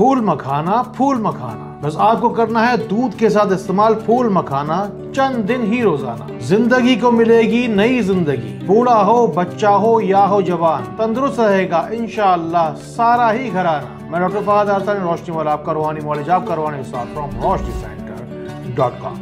फूल मखाना फूल मखाना बस आपको करना है दूध के साथ इस्तेमाल फूल मखाना चंद दिन ही रोजाना जिंदगी को मिलेगी नई जिंदगी बूढ़ा हो बच्चा हो या हो जवान तंदुरुस्त रहेगा शाह सारा ही घराना मैं डॉक्टर फहद हसन रोशनी वाला आपका रोहानी मॉलेज आप करवाने from Roshni centre dot com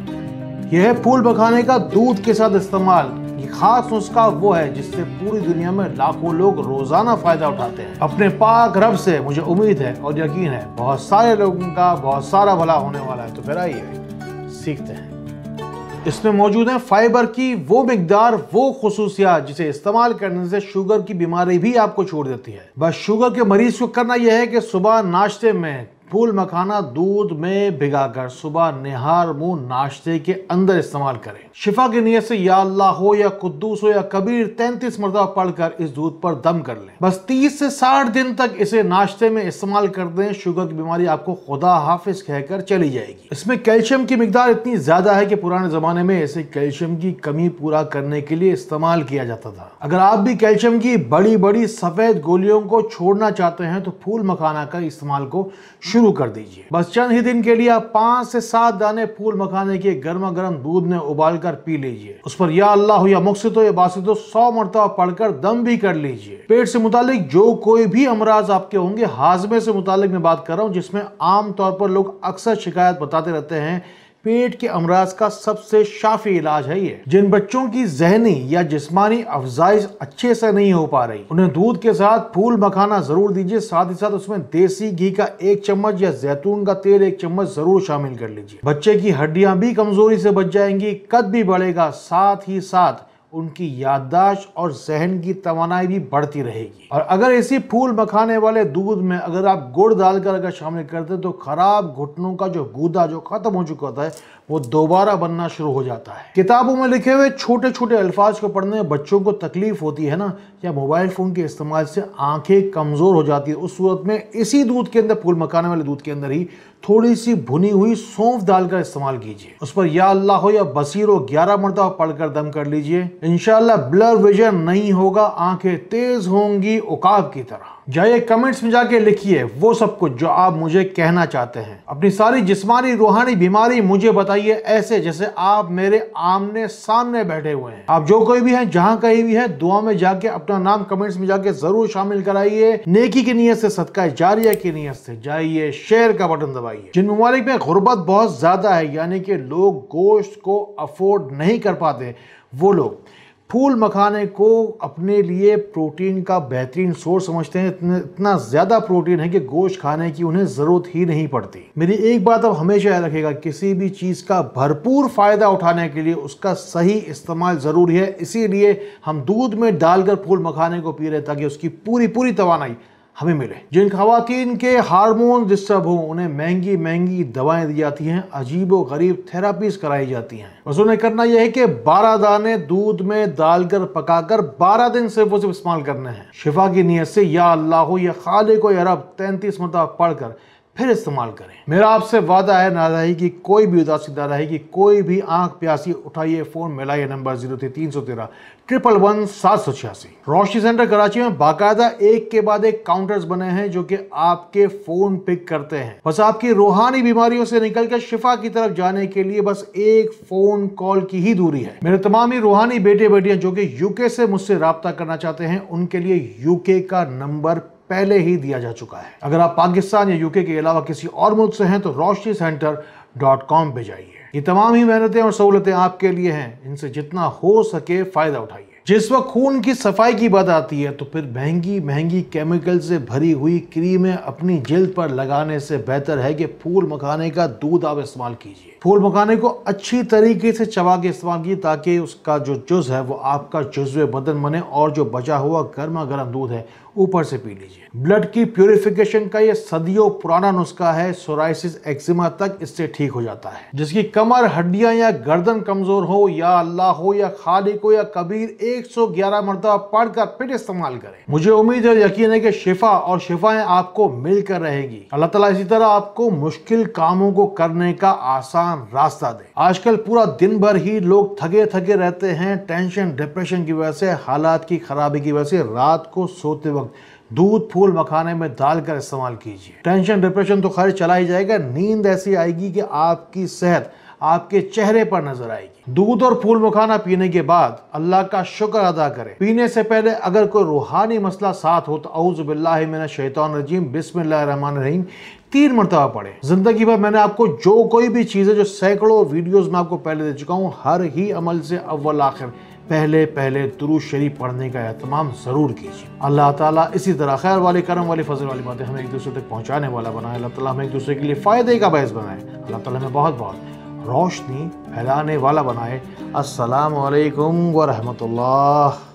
यह है फूल मखाने का दूध के साथ इस्तेमाल खास नुस्खा वो है जिससे पूरी दुनिया में लाखों लोग रोजाना फायदा उठाते हैं अपने पाक रब से मुझे उम्मीद है और यकीन है बहुत सारे लोगों का बहुत सारा भला होने वाला है तो फिर आइए सीखते हैं इसमें मौजूद है फाइबर की वो मकदार वो खसूसियात जिसे इस्तेमाल करने से शुगर की बीमारी भी आपको छोड़ देती है बस शुगर के मरीज को करना यह है कि सुबह नाश्ते में फूल मखाना दूध में भिगाकर सुबह निहार मुंह नाश्ते के अंदर इस्तेमाल करें शिफा की नियत से या अल्लाह हो या कुद्दूस हो या कबीर तैंतीस मरतब पढ़कर इस दूध पर दम कर लें बस तीस से साठ दिन तक इसे नाश्ते में इस्तेमाल कर दें शुगर की बीमारी आपको खुदा हाफिज कहकर चली जाएगी इसमें कैल्शियम की मकदार इतनी ज्यादा है कि पुराने जमाने में इसे कैल्शियम की कमी पूरा करने के लिए इस्तेमाल किया जाता था अगर आप भी कैल्शियम की बड़ी बड़ी सफेद गोलियों को छोड़ना चाहते हैं तो फूल मखाना का इस्तेमाल को शुरू शुरू कर दीजिए बस चंद ही दिन के लिए आप पांच से सात दाने फूल मखाने के गर्मा गर्म दूध में उबाल कर पी लीजिए उस पर या अल्लाह या मुख्य तो या बासद सौ मरतबा पढ़कर दम भी कर लीजिए पेट से मुतालिक जो कोई भी अमराज आपके होंगे हाजमे से मुतालिक मैं बात कर रहा हूँ जिसमें आमतौर पर लोग अक्सर शिकायत बताते रहते हैं पेट के अमराज का सबसे शाफी इलाज है ये जिन बच्चों की जहनी या जिस्मानी अफजाइश अच्छे से नहीं हो पा रही उन्हें दूध के साथ फूल मखाना जरूर दीजिए साथ ही साथ उसमें देसी घी का एक चम्मच या जैतून का तेल एक चम्मच जरूर शामिल कर लीजिए बच्चे की हड्डियां भी कमजोरी से बच जाएंगी कद भी बढ़ेगा साथ ही साथ उनकी याददाश्त और जहन की तोानाई भी बढ़ती रहेगी और अगर इसी फूल मखाने वाले दूध में अगर आप गुड़ डालकर अगर शामिल करते तो ख़राब घुटनों का जो गूदा जो ख़त्म हो चुका होता है वो दोबारा बनना शुरू हो जाता है किताबों में लिखे हुए छोटे छोटे अल्फाज को पढ़ने में बच्चों को तकलीफ होती है ना या मोबाइल फ़ोन के इस्तेमाल से आंखें कमज़ोर हो जाती है उस सूरत में इसी दूध के अंदर फूल मकाने वाले दूध के अंदर ही थोड़ी सी भुनी हुई सौंफ दाल का इस्तेमाल कीजिए उस पर या अल्लाह हो या बसीर हो ग्यारह मरतबा पढ़कर दम कर लीजिए इनशाला ब्लर विजन नहीं होगा आंखें तेज़ होंगी उकाब की तरह जाइए कमेंट्स में जाके लिखिए वो सब कुछ जो आप मुझे कहना चाहते हैं अपनी सारी जिस्मानी रूहानी बीमारी मुझे बताइए ऐसे जैसे आप मेरे आमने सामने बैठे हुए हैं आप जो कोई भी हैं जहां कहीं भी है दुआ में जाके अपना नाम कमेंट्स में जाके जरूर शामिल कराइए नेकी की नीयत से सदका जारिया की नीयत से जाइए शेयर का बटन दबाइए जिन ममालिक में गुर्बत बहुत ज्यादा है यानी कि लोग गोश्त को अफोर्ड नहीं कर पाते वो लोग फूल मखाने को अपने लिए प्रोटीन का बेहतरीन सोर्स समझते हैं इतने इतना ज़्यादा प्रोटीन है कि गोश्त खाने की उन्हें ज़रूरत ही नहीं पड़ती मेरी एक बात अब हमेशा याद रखेगा किसी भी चीज़ का भरपूर फ़ायदा उठाने के लिए उसका सही इस्तेमाल ज़रूरी है इसीलिए हम दूध में डालकर फूल मखाने को पी रहे ताकि उसकी पूरी पूरी तोानाई हमें मिले जिन खातन के हारमोन डिस्टर्ब हों उन्हें महंगी महंगी दवाएं दी जाती हैं अजीब गरीब थेरापीज कराई जाती हैं बस उन्हें करना यह है कि बारह दाने दूध में डालकर पकाकर बारह दिन सिर्फ उसे इस्तेमाल करने हैं शिफा की नीयत से या अल्लाह या खाले को अरब तैंतीस मरतब पढ़कर फिर इस्तेमाल करें मेरा आपसे वादा है नाराही की कोई भी उदासी नाराही की कोई भी आंख प्यासी उठाइए फ़ोन मिलाइए नंबर जीरो थे तीन सौ तेरह ट्रिपल वन सात सौ छियासी रोशनी सेंटर कराची में बाकायदा एक के बाद एक काउंटर्स बने हैं जो कि आपके फ़ोन पिक करते हैं बस आपकी रूहानी बीमारियों से निकल कर शिफा की तरफ जाने के लिए बस एक फ़ोन कॉल की ही दूरी है मेरे तमाम ही रूहानी बेटे बेटियां जो कि यूके से मुझसे रबता करना चाहते हैं उनके लिए यूके का नंबर पहले ही दिया जा चुका है अगर आप पाकिस्तान या यूके के अलावा किसी और मुल्क से हैं तो रोशनी सेंटर डॉट कॉम पर जाइए ये तमाम ही मेहनतें और सहूलतें आपके लिए हैं इनसे जितना हो सके फ़ायदा उठाइए जिस वक्त खून की सफाई की बात आती है तो फिर महंगी महंगी केमिकल से भरी हुई क्रीमें अपनी जल्द पर लगाने से बेहतर है कि फूल मखाने का दूध आप इस्तेमाल कीजिए फूल मखाने को अच्छी तरीके से चबा के इस्तेमाल कीजिए ताकि उसका जो जुज है वो आपका जुजव बदन बने और जो बचा हुआ गर्मा गर्म दूध है ऊपर से पी लीजिए ब्लड की प्योरिफिकेशन का ये सदियों पुराना नुस्खा है सोराइसिस एक्जिमा तक इससे ठीक हो जाता है जिसकी कमर हड्डियां या गर्दन कमजोर हो या अल्लाह हो या खालिक हो या कबीर एक 111 मरतबा पढ़कर फिर इस्तेमाल करें मुझे उम्मीद और यकीन है कि शिफा और शिफाएं आपको मिलकर रहेगी अल्लाह ताला इसी तरह आपको मुश्किल कामों को करने का आसान रास्ता दे आजकल पूरा दिन भर ही लोग थके थके रहते हैं टेंशन डिप्रेशन की वजह से हालात की खराबी की वजह से रात को सोते वक्त दूध फूल मखाने में डाल कर इस्तेमाल कीजिए टेंशन डिप्रेशन तो खैर चला ही जाएगा नींद ऐसी आएगी कि आपकी सेहत आपके चेहरे पर नजर आएगी दूध और फूल मखाना पीने के बाद अल्लाह का शुक्र अदा करें पीने से पहले अगर कोई रूहानी मसला साथ हो तो अउज़बिल्ला शैतान रजीम बिस्मिल्लामान रहीम तीन मरतबा पढ़े जिंदगी भर मैंने आपको जो कोई भी चीज़ है जो सैकड़ों वीडियोज में आपको पहले दे चुका हूँ हर ही अमल से अव्वल आखिर पहले पहले दुरुज शरीफ पढ़ने का अहतमाम ज़रूर कीजिए अल्लाह ताला इसी तरह खैर वाले करम वाली फजल वाली बातें हमें एक दूसरे तक पहुँचाने वाला बनाए अल्लाह ताला हमें एक दूसरे के लिए फ़ायदे का बहस बनाए अल्लाह ताला हमें बहुत बहुत रोशनी फैलाने वाला बनाए अस्सलाम वालेकुम व रहमतुल्लाह